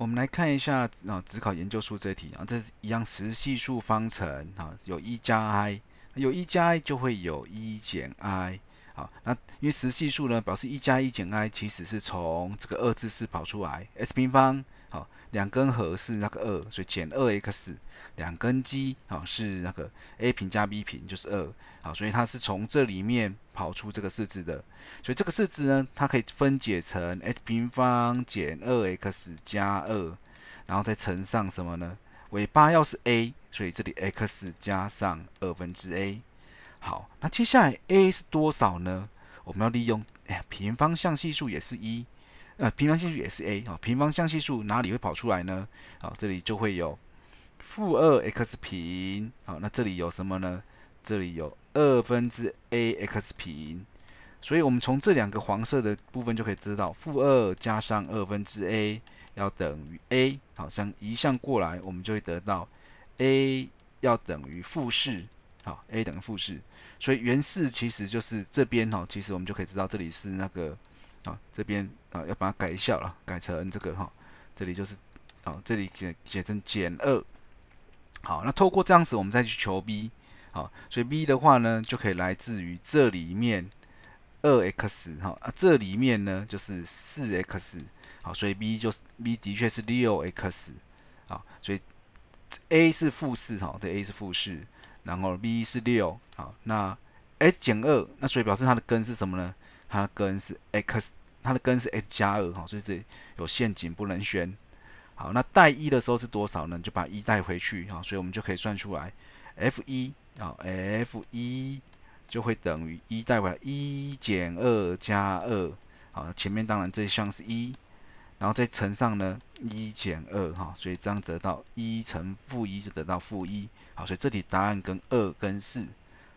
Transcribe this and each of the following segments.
我们来看一下，啊，只考研究数这一题，啊，这是一样实系数方程，啊，有一加 i，有一加 i 就会有一减 i。好，那因为实系数呢，表示一加一减 i，其实是从这个二次式跑出来，x 平方，好，两根和是那个二，所以减二 x，两根积，好，是那个 a 平加 b 平，就是二，好，所以它是从这里面跑出这个式子的，所以这个式子呢，它可以分解成 x 平方减二 x 加二，然后再乘上什么呢？尾巴要是 a，所以这里 x 加上二分之 a。好，那接下来 a 是多少呢？我们要利用平方向系数也是一，呃，平方系数也是 a 啊。平方项系数哪里会跑出来呢？好，这里就会有负二 x 平，好，那这里有什么呢？这里有二分之 a x 平，所以我们从这两个黄色的部分就可以知道负二加上二分之 a 要等于 a，好，像移项过来，我们就会得到 a 要等于负四。好，a 等于负四，所以原式其实就是这边哈，其实我们就可以知道这里是那个啊，这边啊要把它改一下了，改成这个哈，这里就是啊，这里写写成减二。好，那透过这样子，我们再去求 b。好，所以 b 的话呢，就可以来自于这里面二 x 哈，啊这里面呢就是四 x，好，所以 b 就是 b 的确是六 x，啊，所以 a 是负四哈，这 a 是负四。然后 b 是六，好，那 x 减二，那所以表示它的根是什么呢？它的根是 x，它的根是 x 加二，哈，所以这有陷阱不能选。好，那带一的时候是多少呢？就把一带回去，哈，所以我们就可以算出来 f 一，好，f 一就会等于一，带回来一减二加二，好，前面当然这一项是一。然后再乘上呢一减二哈，所以这样得到一乘负一就得到负一，好，所以这里答案跟二跟四，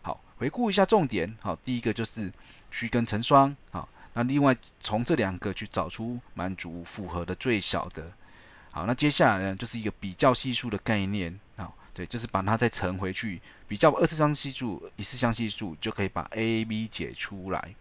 好，回顾一下重点，好，第一个就是虚根成双，好，那另外从这两个去找出满足符合的最小的，好，那接下来呢就是一个比较系数的概念，好，对，就是把它再乘回去，比较二次项系数一次项系数就可以把 a、b 解出来。